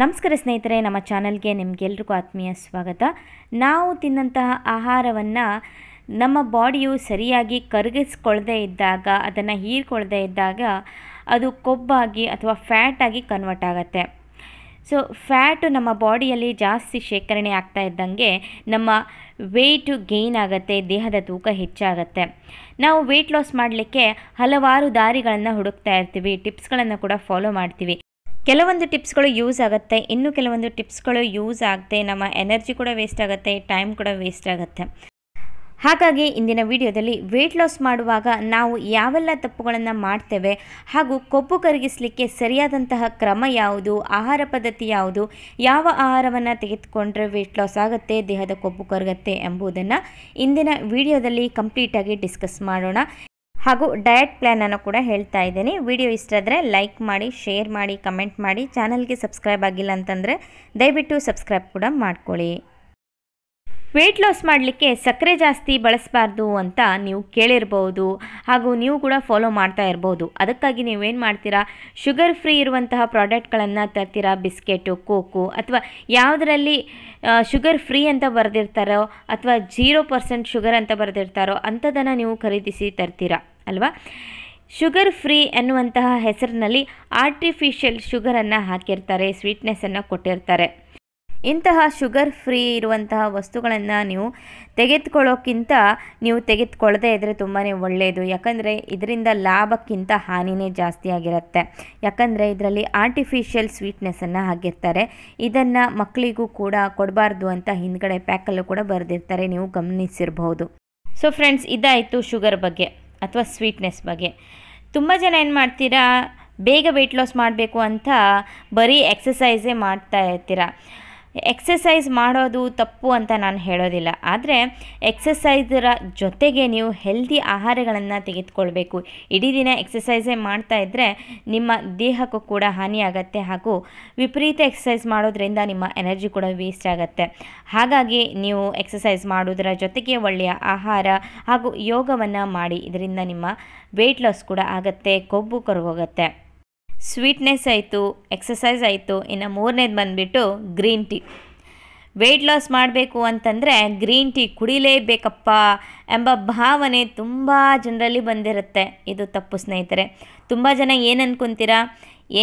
ನಮಸ್ಕಾರ ಸ್ನೇಹಿತರೆ ನಮ್ಮ ಚಾನಲ್ಗೆ ನಿಮಗೆಲ್ರಿಗೂ ಆತ್ಮೀಯ ಸ್ವಾಗತ ನಾವು ತಿನ್ನಂತಹ ಆಹಾರವನ್ನು ನಮ್ಮ ಬಾಡಿಯು ಸರಿಯಾಗಿ ಕರಗಿಸ್ಕೊಳ್ಳದೆ ಇದ್ದಾಗ ಅದನ್ನು ಹೀರ್ಕೊಳ್ಳದೆ ಇದ್ದಾಗ ಅದು ಕೊಬ್ಬಾಗಿ ಅಥವಾ ಫ್ಯಾಟಾಗಿ ಕನ್ವರ್ಟ್ ಆಗುತ್ತೆ ಸೊ ಫ್ಯಾಟು ನಮ್ಮ ಬಾಡಿಯಲ್ಲಿ ಜಾಸ್ತಿ ಶೇಖರಣೆ ಆಗ್ತಾ ಇದ್ದಂಗೆ ನಮ್ಮ ವೆಯ್ಟು ಗೈನ್ ಆಗುತ್ತೆ ದೇಹದ ತೂಕ ಹೆಚ್ಚಾಗುತ್ತೆ ನಾವು ವೆಯ್ಟ್ ಲಾಸ್ ಮಾಡಲಿಕ್ಕೆ ಹಲವಾರು ದಾರಿಗಳನ್ನು ಹುಡುಕ್ತಾ ಇರ್ತೀವಿ ಟಿಪ್ಸ್ಗಳನ್ನು ಕೂಡ ಫಾಲೋ ಮಾಡ್ತೀವಿ ಕೆಲವೊಂದು ಟಿಪ್ಸ್ಗಳು ಯೂಸ್ ಆಗುತ್ತೆ ಇನ್ನು ಕೆಲವೊಂದು ಟಿಪ್ಸ್ಗಳು ಯೂಸ್ ಆಗದೆ ನಮ್ಮ ಎನರ್ಜಿ ಕೂಡ ವೇಸ್ಟ್ ಆಗುತ್ತೆ ಟೈಮ್ ಕೂಡ ವೇಸ್ಟ್ ಆಗುತ್ತೆ ಹಾಗಾಗಿ ಇಂದಿನ ವಿಡಿಯೋದಲ್ಲಿ ವೆಯ್ಟ್ ಲಾಸ್ ಮಾಡುವಾಗ ನಾವು ಯಾವೆಲ್ಲ ತಪ್ಪುಗಳನ್ನು ಮಾಡ್ತೇವೆ ಹಾಗೂ ಕೊಬ್ಬು ಕರಗಿಸಲಿಕ್ಕೆ ಸರಿಯಾದಂತಹ ಕ್ರಮ ಯಾವುದು ಆಹಾರ ಪದ್ಧತಿ ಯಾವುದು ಯಾವ ಆಹಾರವನ್ನು ತೆಗೆದುಕೊಂಡ್ರೆ ವೆಯ್ಟ್ ಲಾಸ್ ಆಗುತ್ತೆ ದೇಹದ ಕೊಬ್ಬು ಕರಗುತ್ತೆ ಎಂಬುದನ್ನು ಇಂದಿನ ವಿಡಿಯೋದಲ್ಲಿ ಕಂಪ್ಲೀಟಾಗಿ ಡಿಸ್ಕಸ್ ಮಾಡೋಣ ಹಾಗೂ ಡಯಟ್ ಪ್ಲ್ಯಾನನ್ನು ಕೂಡ ಹೇಳ್ತಾ ಇದ್ದೀನಿ ವಿಡಿಯೋ ಇಷ್ಟ ಆದರೆ ಲೈಕ್ ಮಾಡಿ ಶೇರ್ ಮಾಡಿ ಕಮೆಂಟ್ ಮಾಡಿ ಚಾನಲ್ಗೆ ಸಬ್ಸ್ಕ್ರೈಬ್ ಆಗಿಲ್ಲ ಅಂತಂದರೆ ದಯವಿಟ್ಟು ಸಬ್ಸ್ಕ್ರೈಬ್ ಕೂಡ ಮಾಡ್ಕೊಳ್ಳಿ ವೆಯ್ಟ್ ಲಾಸ್ ಮಾಡಲಿಕ್ಕೆ ಸಕ್ಕರೆ ಜಾಸ್ತಿ ಬಳಸಬಾರ್ದು ಅಂತ ನೀವು ಕೇಳಿರ್ಬೋದು ಹಾಗೂ ನೀವು ಕೂಡ ಫಾಲೋ ಮಾಡ್ತಾ ಇರ್ಬೋದು ಅದಕ್ಕಾಗಿ ನೀವೇನು ಮಾಡ್ತೀರಾ ಶುಗರ್ ಫ್ರೀ ಇರುವಂತಹ ಪ್ರಾಡಕ್ಟ್ಗಳನ್ನು ತರ್ತೀರಾ ಬಿಸ್ಕೆಟು ಕೋಕು ಅಥವಾ ಯಾವುದರಲ್ಲಿ ಶುಗರ್ ಫ್ರೀ ಅಂತ ಬರೆದಿರ್ತಾರೋ ಅಥವಾ ಜೀರೋ ಪರ್ಸೆಂಟ್ ಶುಗರ್ ಅಂತ ಬರೆದಿರ್ತಾರೋ ಅಂಥದ್ದನ್ನು ನೀವು ಖರೀದಿಸಿ ತರ್ತೀರಾ ಅಲ್ವಾ ಶುಗರ್ ಫ್ರೀ ಎನ್ನುವಂತಹ ಹೆಸರಿನಲ್ಲಿ ಆರ್ಟಿಫಿಷಿಯಲ್ ಶುಗರನ್ನು ಹಾಕಿರ್ತಾರೆ ಸ್ವೀಟ್ನೆಸ್ಸನ್ನು ಕೊಟ್ಟಿರ್ತಾರೆ ಇಂತಹ ಶುಗರ್ ಫ್ರೀ ಇರುವಂತಹ ವಸ್ತುಗಳನ್ನು ನೀವು ತೆಗೆದುಕೊಳ್ಳೋಕ್ಕಿಂತ ನೀವು ತೆಗೆದುಕೊಳ್ಳದೇ ಇದ್ದರೆ ತುಂಬಾ ಒಳ್ಳೆಯದು ಯಾಕಂದರೆ ಇದರಿಂದ ಲಾಭಕ್ಕಿಂತ ಹಾನಿನೇ ಜಾಸ್ತಿ ಆಗಿರುತ್ತೆ ಯಾಕಂದರೆ ಇದರಲ್ಲಿ ಆರ್ಟಿಫಿಷಿಯಲ್ ಸ್ವೀಟ್ನೆಸ್ಸನ್ನು ಹಾಕಿರ್ತಾರೆ ಇದನ್ನು ಮಕ್ಕಳಿಗೂ ಕೂಡ ಕೊಡಬಾರ್ದು ಅಂತ ಹಿಂದ್ಗಡೆ ಪ್ಯಾಕಲ್ಲೂ ಕೂಡ ಬರೆದಿರ್ತಾರೆ ನೀವು ಗಮನಿಸಿರ್ಬೋದು ಸೊ ಫ್ರೆಂಡ್ಸ್ ಇದಾಯಿತು ಶುಗರ್ ಬಗ್ಗೆ ಅಥವಾ ಸ್ವೀಟ್ನೆಸ್ ಬಗ್ಗೆ ತುಂಬ ಜನ ಏನು ಮಾಡ್ತೀರಾ ಬೇಗ ವೆಯ್ಟ್ ಲಾಸ್ ಮಾಡಬೇಕು ಅಂತ ಬರೀ ಎಕ್ಸಸೈಸೇ ಮಾಡ್ತಾ ಇರ್ತೀರ ಎಕ್ಸಸೈಸ್ ಮಾಡೋದು ತಪ್ಪು ಅಂತ ನಾನು ಹೇಳೋದಿಲ್ಲ ಆದರೆ ಎಕ್ಸಸೈಸರ ಜೊತೆಗೆ ನೀವು ಹೆಲ್ದಿ ಆಹಾರಗಳನ್ನು ತೆಗೆದುಕೊಳ್ಬೇಕು ಇಡೀ ದಿನ ಎಕ್ಸಸೈಸೇ ಮಾಡ್ತಾ ಇದ್ದರೆ ನಿಮ್ಮ ದೇಹಕ್ಕೂ ಕೂಡ ಹಾನಿಯಾಗತ್ತೆ ಹಾಗೂ ವಿಪರೀತ ಎಕ್ಸಸೈಸ್ ಮಾಡೋದ್ರಿಂದ ನಿಮ್ಮ ಎನರ್ಜಿ ಕೂಡ ವೇಸ್ಟ್ ಆಗುತ್ತೆ ಹಾಗಾಗಿ ನೀವು ಎಕ್ಸಸೈಸ್ ಮಾಡೋದರ ಜೊತೆಗೆ ಒಳ್ಳೆಯ ಆಹಾರ ಹಾಗೂ ಯೋಗವನ್ನು ಮಾಡಿ ಇದರಿಂದ ನಿಮ್ಮ ವೆಯ್ಟ್ ಲಾಸ್ ಕೂಡ ಆಗುತ್ತೆ ಕೊಬ್ಬು ಕರಗೋಗುತ್ತೆ ಸ್ವೀಟ್ನೆಸ್ ಆಯಿತು ಎಕ್ಸಸೈಸ್ ಆಯಿತು ಇನ್ನು ಮೂರನೇದು ಬಂದುಬಿಟ್ಟು ಗ್ರೀನ್ ಟೀ ವೆಯ್ಟ್ ಲಾಸ್ ಮಾಡಬೇಕು ಅಂತಂದರೆ ಗ್ರೀನ್ ಟೀ ಕುಡಿಲೇಬೇಕಪ್ಪ ಎಂಬ ಭಾವನೆ ತುಂಬ ಜನರಲ್ಲಿ ಬಂದಿರುತ್ತೆ ಇದು ತಪ್ಪು ಸ್ನೇಹಿತರೆ ತುಂಬ ಜನ ಏನು ಅಂದ್ಕೊತೀರಾ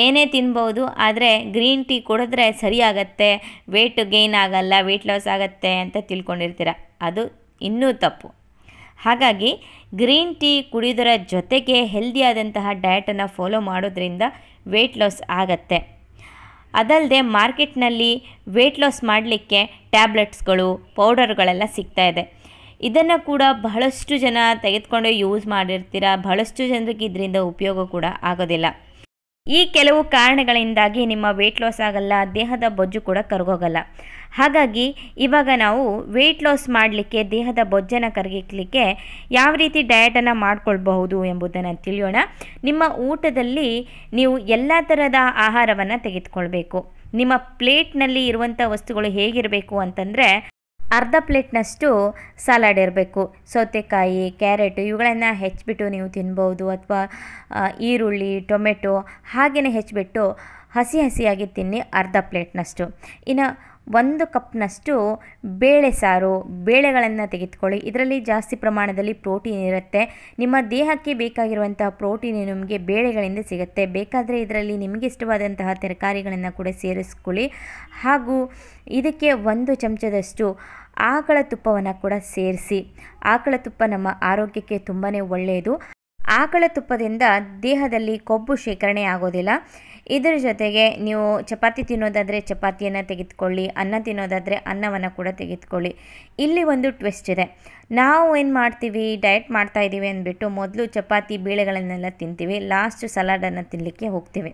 ಏನೇ ತಿನ್ಬೋದು ಆದರೆ ಗ್ರೀನ್ ಟೀ ಕುಡಿದ್ರೆ ಸರಿಯಾಗತ್ತೆ ವೆಯ್ಟ್ ಗೇನ್ ಆಗಲ್ಲ ವೆಯ್ಟ್ ಲಾಸ್ ಆಗತ್ತೆ ಅಂತ ತಿಳ್ಕೊಂಡಿರ್ತೀರ ಅದು ಇನ್ನೂ ತಪ್ಪು ಹಾಗಾಗಿ ಗ್ರೀನ್ ಟೀ ಕುಡಿಯೋದರ ಜೊತೆಗೆ ಹೆಲ್ದಿಯಾದಂತಹ ಡಯಟನ್ನು ಫಾಲೋ ಮಾಡೋದ್ರಿಂದ ವೆಯ್ಟ್ ಲಾಸ್ ಆಗತ್ತೆ ಅದಲ್ಲದೆ ಮಾರ್ಕೆಟ್ನಲ್ಲಿ ವೆಯ್ಟ್ ಲಾಸ್ ಮಾಡಲಿಕ್ಕೆ ಟ್ಯಾಬ್ಲೆಟ್ಸ್ಗಳು ಪೌಡರ್ಗಳೆಲ್ಲ ಸಿಗ್ತಾ ಇದೆ ಇದನ್ನು ಕೂಡ ಬಹಳಷ್ಟು ಜನ ತೆಗೆದುಕೊಂಡು ಯೂಸ್ ಮಾಡಿರ್ತೀರ ಬಹಳಷ್ಟು ಜನರಿಗೆ ಇದರಿಂದ ಉಪಯೋಗ ಕೂಡ ಆಗೋದಿಲ್ಲ ಈ ಕೆಲವು ಕಾರಣಗಳಿಂದಾಗಿ ನಿಮ್ಮ ವೆಯ್ಟ್ ಲಾಸ್ ಆಗಲ್ಲ ದೇಹದ ಬೊಜ್ಜು ಕೂಡ ಕರಗೋಗಲ್ಲ ಹಾಗಾಗಿ ಇವಾಗ ನಾವು ವೆಯ್ಟ್ ಲಾಸ್ ಮಾಡಲಿಕ್ಕೆ ದೇಹದ ಬೊಜ್ಜನ್ನು ಕರಗಿಕ್ಲಿಕ್ಕೆ ಯಾವ ರೀತಿ ಡಯಟನ್ನು ಮಾಡಿಕೊಳ್ಬಹುದು ಎಂಬುದನ್ನು ತಿಳಿಯೋಣ ನಿಮ್ಮ ಊಟದಲ್ಲಿ ನೀವು ಎಲ್ಲ ಥರದ ಆಹಾರವನ್ನು ತೆಗೆದುಕೊಳ್ಬೇಕು ನಿಮ್ಮ ಪ್ಲೇಟ್ನಲ್ಲಿ ಇರುವಂಥ ವಸ್ತುಗಳು ಹೇಗಿರಬೇಕು ಅಂತಂದರೆ ಅರ್ಧ ಪ್ಲೇಟ್ನಷ್ಟು ಸಲಾಡ್ ಇರಬೇಕು ಸೌತೆಕಾಯಿ ಕ್ಯಾರೆಟ್ ಇವುಗಳನ್ನು ಹೆಚ್ಚಿಬಿಟ್ಟು ನೀವು ತಿನ್ಬೋದು ಅಥವಾ ಈರುಳ್ಳಿ ಟೊಮೆಟೊ ಹಾಗೆಯೇ ಹೆಚ್ಚಿಬಿಟ್ಟು ಹಸಿ ಹಸಿಯಾಗಿ ತಿನ್ನಿ ಅರ್ಧ ಪ್ಲೇಟ್ನಷ್ಟು ಇನ್ನು ಒಂದು ಕಪ್ನಷ್ಟು ಬೇಳೆ ಸಾರು ಬೇಳೆಗಳನ್ನು ತೆಗೆದುಕೊಳ್ಳಿ ಇದರಲ್ಲಿ ಜಾಸ್ತಿ ಪ್ರಮಾಣದಲ್ಲಿ ಪ್ರೋಟೀನ್ ಇರುತ್ತೆ ನಿಮ್ಮ ದೇಹಕ್ಕೆ ಬೇಕಾಗಿರುವಂತಹ ಪ್ರೋಟೀನ್ ನಿಮಗೆ ಬೇಳೆಗಳಿಂದ ಸಿಗುತ್ತೆ ಬೇಕಾದರೆ ಇದರಲ್ಲಿ ನಿಮಗೆ ಇಷ್ಟವಾದಂತಹ ತರಕಾರಿಗಳನ್ನು ಕೂಡ ಸೇರಿಸ್ಕೊಳ್ಳಿ ಹಾಗೂ ಇದಕ್ಕೆ ಒಂದು ಚಮಚದಷ್ಟು ಆಕಳ ತುಪ್ಪವನ್ನು ಕೂಡ ಸೇರಿಸಿ ಆಕಳ ತುಪ್ಪ ನಮ್ಮ ಆರೋಗ್ಯಕ್ಕೆ ತುಂಬಾ ಒಳ್ಳೆಯದು ಆಕಳ ತುಪ್ಪದಿಂದ ದೇಹದಲ್ಲಿ ಕೊಬ್ಬು ಶೇಖರಣೆ ಆಗೋದಿಲ್ಲ ಇದರ ಜೊತೆಗೆ ನೀವು ಚಪಾತಿ ತಿನ್ನೋದಾದರೆ ಚಪಾತಿಯನ್ನು ತೆಗೆದುಕೊಳ್ಳಿ ಅನ್ನ ತಿನ್ನೋದಾದರೆ ಅನ್ನವನ್ನು ಕೂಡ ತೆಗೆದುಕೊಳ್ಳಿ ಇಲ್ಲಿ ಒಂದು ಟ್ವಿಸ್ಟ್ ಇದೆ ನಾವು ಏನು ಮಾಡ್ತೀವಿ ಡಯಟ್ ಮಾಡ್ತಾ ಇದ್ದೀವಿ ಅಂದ್ಬಿಟ್ಟು ಮೊದಲು ಚಪಾತಿ ಬೀಳೆಗಳನ್ನೆಲ್ಲ ತಿಂತೀವಿ ಲಾಸ್ಟ್ ಸಲಾಡನ್ನು ತಿನ್ನಲಿಕ್ಕೆ ಹೋಗ್ತೀವಿ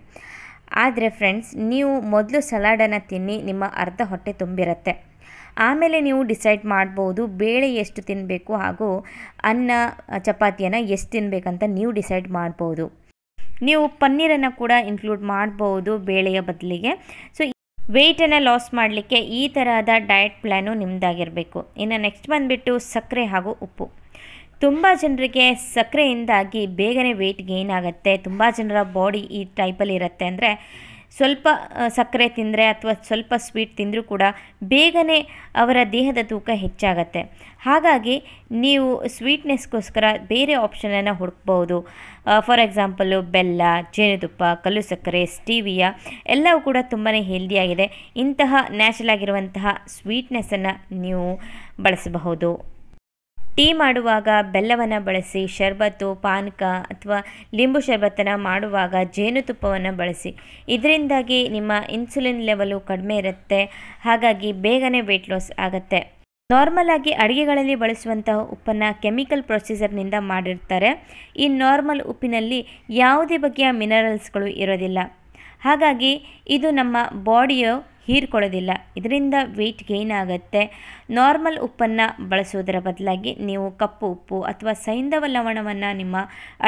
ಆದರೆ ಫ್ರೆಂಡ್ಸ್ ನೀವು ಮೊದಲು ಸಲಾಡನ್ನು ತಿನ್ನಿ ನಿಮ್ಮ ಅರ್ಧ ಹೊಟ್ಟೆ ತುಂಬಿರುತ್ತೆ ಆಮೇಲೆ ನೀವು ಡಿಸೈಡ್ ಮಾಡ್ಬೋದು ಬೇಳೆ ಎಷ್ಟು ತಿನ್ನಬೇಕು ಹಾಗೂ ಅನ್ನ ಚಪಾತಿಯನ್ನು ಎಷ್ಟು ತಿನ್ನಬೇಕಂತ ನೀವು ಡಿಸೈಡ್ ಮಾಡ್ಬೋದು ನೀವು ಪನ್ನೀರನ್ನು ಕೂಡ ಇನ್ಕ್ಲೂಡ್ ಮಾಡ್ಬೋದು ಬೇಳೆಯ ಬದಲಿಗೆ ಸೊ ವೆಯ್ಟನ್ನು ಲಾಸ್ ಮಾಡಲಿಕ್ಕೆ ಈ ಥರದ ಡಯಟ್ ಪ್ಲ್ಯಾನು ನಿಮ್ಮದಾಗಿರಬೇಕು ಇನ್ನು ನೆಕ್ಸ್ಟ್ ಬಂದುಬಿಟ್ಟು ಸಕ್ಕರೆ ಹಾಗೂ ಉಪ್ಪು ತುಂಬ ಜನರಿಗೆ ಸಕ್ಕರೆಯಿಂದಾಗಿ ಬೇಗನೆ ವೆಯ್ಟ್ ಗೇನ್ ಆಗುತ್ತೆ ತುಂಬ ಜನರ ಬಾಡಿ ಈ ಟೈಪಲ್ಲಿ ಇರುತ್ತೆ ಅಂದರೆ ಸ್ವಲ್ಪ ಸಕ್ಕರೆ ತಿಂದರೆ ಅಥವಾ ಸ್ವಲ್ಪ ಸ್ವೀಟ್ ತಿಂದರೂ ಕೂಡ ಬೇಗನೆ ಅವರ ದೇಹದ ತೂಕ ಹೆಚ್ಚಾಗತ್ತೆ ಹಾಗಾಗಿ ನೀವು ಸ್ವೀಟ್ನೆಸ್ಗೋಸ್ಕರ ಬೇರೆ ಆಪ್ಷನನ್ನು ಹುಡುಕ್ಬೋದು ಫಾರ್ ಎಕ್ಸಾಂಪಲ್ಲು ಬೆಲ್ಲ ಜೇನುತುಪ್ಪ ಕಲ್ಲು ಸಕ್ಕರೆ ಸ್ಟೀವಿಯಾ ಎಲ್ಲವೂ ಕೂಡ ತುಂಬಾ ಹೆಲ್ದಿಯಾಗಿದೆ ಇಂತಹ ನ್ಯಾಚುರಲ್ ಆಗಿರುವಂತಹ ಸ್ವೀಟ್ನೆಸ್ಸನ್ನು ನೀವು ಬಳಸಬಹುದು ಟೀ ಮಾಡುವಾಗ ಬೆಲ್ಲವನ್ನು ಬಳಸಿ ಶರಬತ್ತು ಪಾನಕ ಅಥವಾ ಲಿಂಬು ಶರಬತ್ತನ್ನು ಮಾಡುವಾಗ ಜೇನುತುಪ್ಪವನ್ನು ಬಳಸಿ ಇದರಿಂದಾಗಿ ನಿಮ್ಮ ಇನ್ಸುಲಿನ್ ಲೆವೆಲು ಕಡಿಮೆ ಇರುತ್ತೆ ಹಾಗಾಗಿ ಬೇಗನೆ ವೆಯ್ಟ್ ಲಾಸ್ ಆಗುತ್ತೆ ನಾರ್ಮಲ್ ಆಗಿ ಅಡುಗೆಗಳಲ್ಲಿ ಬಳಸುವಂತಹ ಉಪ್ಪನ್ನು ಕೆಮಿಕಲ್ ಪ್ರೊಸೆಸರ್ನಿಂದ ಮಾಡಿರ್ತಾರೆ ಈ ನಾರ್ಮಲ್ ಉಪ್ಪಿನಲ್ಲಿ ಯಾವುದೇ ಬಗೆಯ ಮಿನರಲ್ಸ್ಗಳು ಇರೋದಿಲ್ಲ ಹಾಗಾಗಿ ಇದು ನಮ್ಮ ಬಾಡಿಯ ಹೀರ್ಕೊಳ್ಳೋದಿಲ್ಲ ಇದರಿಂದ ವೆಯ್ಟ್ ಗೇನ್ ಆಗುತ್ತೆ ನಾರ್ಮಲ್ ಉಪ್ಪನ್ನು ಬಳಸೋದರ ಬದಲಾಗಿ ನೀವು ಕಪ್ಪು ಉಪ್ಪು ಅಥವಾ ಸೈಂಧವ ಲವಣವನ್ನು ನಿಮ್ಮ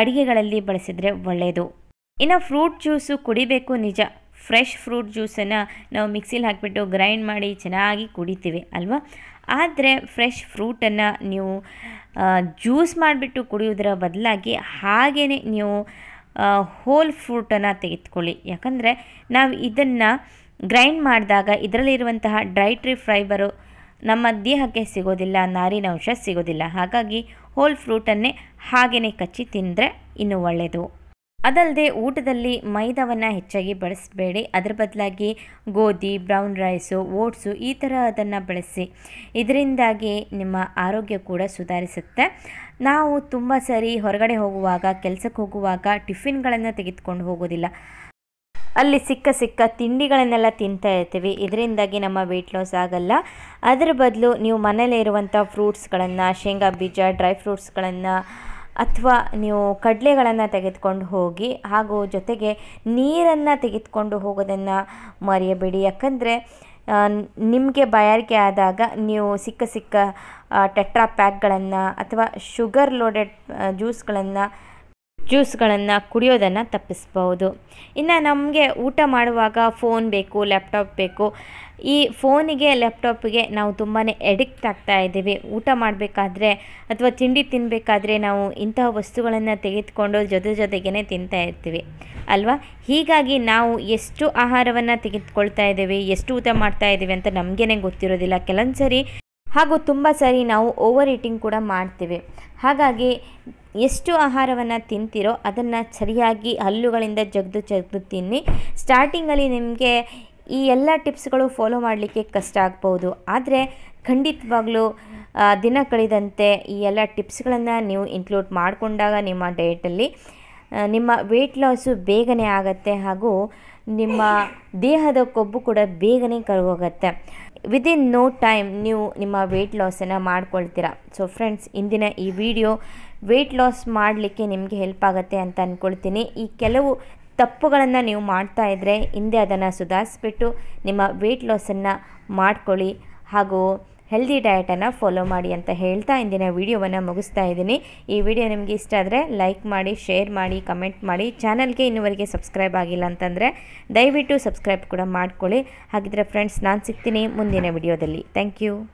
ಅಡುಗೆಗಳಲ್ಲಿ ಬಳಸಿದರೆ ಒಳ್ಳೆಯದು ಇನ್ನು ಫ್ರೂಟ್ ಜ್ಯೂಸು ಕುಡಿಬೇಕು ನಿಜ ಫ್ರೆಶ್ ಫ್ರೂಟ್ ಜ್ಯೂಸನ್ನು ನಾವು ಮಿಕ್ಸಿಲಿ ಹಾಕಿಬಿಟ್ಟು ಗ್ರೈಂಡ್ ಮಾಡಿ ಚೆನ್ನಾಗಿ ಕುಡಿತೀವಿ ಅಲ್ವಾ ಆದರೆ ಫ್ರೆಶ್ ಫ್ರೂಟನ್ನು ನೀವು ಜ್ಯೂಸ್ ಮಾಡಿಬಿಟ್ಟು ಕುಡಿಯೋದರ ಬದಲಾಗಿ ಹಾಗೇ ನೀವು ಹೋಲ್ ಫ್ರೂಟನ್ನು ತೆಗೆದುಕೊಳ್ಳಿ ಯಾಕಂದರೆ ನಾವು ಇದನ್ನು ಗ್ರೈಂಡ್ ಮಾಡಿದಾಗ ಇದರಲ್ಲಿರುವಂತಹ ಡ್ರೈಟ್ರಿ ಫ್ರೈಬರು ನಮ್ಮ ದೇಹಕ್ಕೆ ಸಿಗೋದಿಲ್ಲ ನಾರಿನಂಶ ಸಿಗೋದಿಲ್ಲ ಹಾಗಾಗಿ ಹೋಲ್ ಫ್ರೂಟನ್ನೇ ಹಾಗೆಯೇ ಕಚ್ಚಿ ತಿಂದರೆ ಇನ್ನೂ ಒಳ್ಳೆಯದು ಅದಲ್ಲದೆ ಊಟದಲ್ಲಿ ಮೈದಾವನ್ನು ಹೆಚ್ಚಾಗಿ ಬಳಸಬೇಡಿ ಅದರ ಬದಲಾಗಿ ಗೋಧಿ ಬ್ರೌನ್ ರೈಸು ಓಟ್ಸು ಈ ಅದನ್ನು ಬಳಸಿ ಇದರಿಂದಾಗಿ ನಿಮ್ಮ ಆರೋಗ್ಯ ಕೂಡ ಸುಧಾರಿಸುತ್ತೆ ನಾವು ತುಂಬ ಸರಿ ಹೊರಗಡೆ ಹೋಗುವಾಗ ಕೆಲಸಕ್ಕೆ ಹೋಗುವಾಗ ಟಿಫಿನ್ಗಳನ್ನು ತೆಗೆದುಕೊಂಡು ಹೋಗೋದಿಲ್ಲ ಅಲ್ಲಿ ಸಿಕ್ಕ ಸಿಕ್ಕ ತಿಂಡಿಗಳನ್ನೆಲ್ಲ ತಿಂತಾ ಇರ್ತೀವಿ ಇದರಿಂದಾಗಿ ನಮ್ಮ ವೆಯ್ಟ್ ಲಾಸ್ ಆಗಲ್ಲ ಅದರ ಬದಲು ನೀವು ಮನೇಲೇ ಇರುವಂಥ ಫ್ರೂಟ್ಸ್ಗಳನ್ನು ಶೇಂಗಾ ಬೀಜ ಡ್ರೈ ಫ್ರೂಟ್ಸ್ಗಳನ್ನು ಅಥವಾ ನೀವು ಕಡಲೆಗಳನ್ನು ತೆಗೆದುಕೊಂಡು ಹೋಗಿ ಹಾಗೂ ಜೊತೆಗೆ ನೀರನ್ನು ತೆಗೆದುಕೊಂಡು ಹೋಗೋದನ್ನು ಮರೆಯಬೇಡಿ ಯಾಕಂದರೆ ನಿಮಗೆ ಬಯಾರಿಕೆ ಆದಾಗ ನೀವು ಸಿಕ್ಕ ಸಿಕ್ಕ ಟೆಟ್ರಾ ಪ್ಯಾಕ್ಗಳನ್ನು ಅಥವಾ ಶುಗರ್ ಲೋಡೆಡ್ ಜ್ಯೂಸ್ಗಳನ್ನು ಜ್ಯೂಸ್ಗಳನ್ನು ಕುಡಿಯೋದನ್ನು ತಪ್ಪಿಸ್ಬೋದು ಇನ್ನು ನಮಗೆ ಊಟ ಮಾಡುವಾಗ ಫೋನ್ ಬೇಕು ಲ್ಯಾಪ್ಟಾಪ್ ಬೇಕು ಈ ಫೋನಿಗೆ ಲ್ಯಾಪ್ಟಾಪ್ಗೆ ನಾವು ತುಂಬಾ ಎಡಿಕ್ಟ್ ಆಗ್ತಾ ಇದ್ದೀವಿ ಊಟ ಮಾಡಬೇಕಾದ್ರೆ ಅಥವಾ ತಿಂಡಿ ತಿನ್ನಬೇಕಾದ್ರೆ ನಾವು ಇಂತಹ ವಸ್ತುಗಳನ್ನು ತೆಗೆದುಕೊಂಡು ಜೊತೆ ಜೊತೆಗೇ ತಿಂತಾ ಇರ್ತೀವಿ ಅಲ್ವಾ ಹೀಗಾಗಿ ನಾವು ಎಷ್ಟು ಆಹಾರವನ್ನು ತೆಗೆದುಕೊಳ್ತಾ ಇದ್ದೀವಿ ಎಷ್ಟು ಊಟ ಮಾಡ್ತಾ ಇದ್ದೀವಿ ಅಂತ ನಮಗೇನೆ ಗೊತ್ತಿರೋದಿಲ್ಲ ಕೆಲವೊಂದು ಸರಿ ಹಾಗೂ ತುಂಬ ಸರಿ ನಾವು ಓವರ್ ಈಟಿಂಗ್ ಕೂಡ ಮಾಡ್ತೀವಿ ಹಾಗಾಗಿ ಎಷ್ಟು ಆಹಾರವನ್ನು ತಿಂತೀರೋ ಅದನ್ನು ಸರಿಯಾಗಿ ಹಲ್ಲುಗಳಿಂದ ಜಗ್ದು ಜಗ್ದು ತಿನ್ನಿ ಸ್ಟಾರ್ಟಿಂಗಲ್ಲಿ ನಿಮಗೆ ಈ ಎಲ್ಲ ಟಿಪ್ಸ್ಗಳು ಫಾಲೋ ಮಾಡಲಿಕ್ಕೆ ಕಷ್ಟ ಆಗ್ಬೋದು ಆದರೆ ಖಂಡಿತವಾಗ್ಲೂ ದಿನ ಕಳೆದಂತೆ ಈ ಎಲ್ಲ ಟಿಪ್ಸ್ಗಳನ್ನು ನೀವು ಇನ್ಕ್ಲೂಡ್ ಮಾಡಿಕೊಂಡಾಗ ನಿಮ್ಮ ಡಯೆಟಲ್ಲಿ ನಿಮ್ಮ ವೆಯ್ಟ್ ಲಾಸು ಬೇಗನೆ ಆಗುತ್ತೆ ಹಾಗೂ ನಿಮ್ಮ ದೇಹದ ಕೊಬ್ಬು ಕೂಡ ಬೇಗನೆ ಕರಗೋಗುತ್ತೆ ವಿದಿನ್ ನೋ ಟೈಮ್ ನೀವು ನಿಮ್ಮ ವೆಯ್ಟ್ ಲಾಸನ್ನು ಮಾಡ್ಕೊಳ್ತೀರಾ ಸೊ ಫ್ರೆಂಡ್ಸ್ ಇಂದಿನ ಈ ವಿಡಿಯೋ ವೆಯ್ಟ್ ಲಾಸ್ ಮಾಡಲಿಕ್ಕೆ ನಿಮಗೆ ಹೆಲ್ಪ್ ಆಗುತ್ತೆ ಅಂತ ಅಂದ್ಕೊಳ್ತೀನಿ ಈ ಕೆಲವು ತಪ್ಪುಗಳನ್ನು ನೀವು ಮಾಡ್ತಾ ಇದ್ದರೆ ಹಿಂದೆ ಅದನ್ನು ಸುಧಾರಿಸ್ಬಿಟ್ಟು ನಿಮ್ಮ ವೆಯ್ಟ್ ಲಾಸನ್ನು ಮಾಡ್ಕೊಳ್ಳಿ ಹಾಗೂ ಹೆಲ್ದಿ ಡಯಟನ್ನು ಫಾಲೋ ಮಾಡಿ ಅಂತ ಹೇಳ್ತಾ ಇಂದಿನ ವಿಡಿಯೋವನ್ನು ಮುಗಿಸ್ತಾ ಇದ್ದೀನಿ ಈ ವಿಡಿಯೋ ನಿಮಗೆ ಇಷ್ಟ ಆದರೆ ಲೈಕ್ ಮಾಡಿ ಶೇರ್ ಮಾಡಿ ಕಮೆಂಟ್ ಮಾಡಿ ಚಾನಲ್ಗೆ ಇನ್ನುವರೆಗೆ ಸಬ್ಸ್ಕ್ರೈಬ್ ಆಗಿಲ್ಲ ಅಂತಂದರೆ ದಯವಿಟ್ಟು ಸಬ್ಸ್ಕ್ರೈಬ್ ಕೂಡ ಮಾಡಿಕೊಳ್ಳಿ ಹಾಗಿದ್ರೆ ಫ್ರೆಂಡ್ಸ್ ನಾನು ಸಿಗ್ತೀನಿ ಮುಂದಿನ ವಿಡಿಯೋದಲ್ಲಿ ಥ್ಯಾಂಕ್ ಯು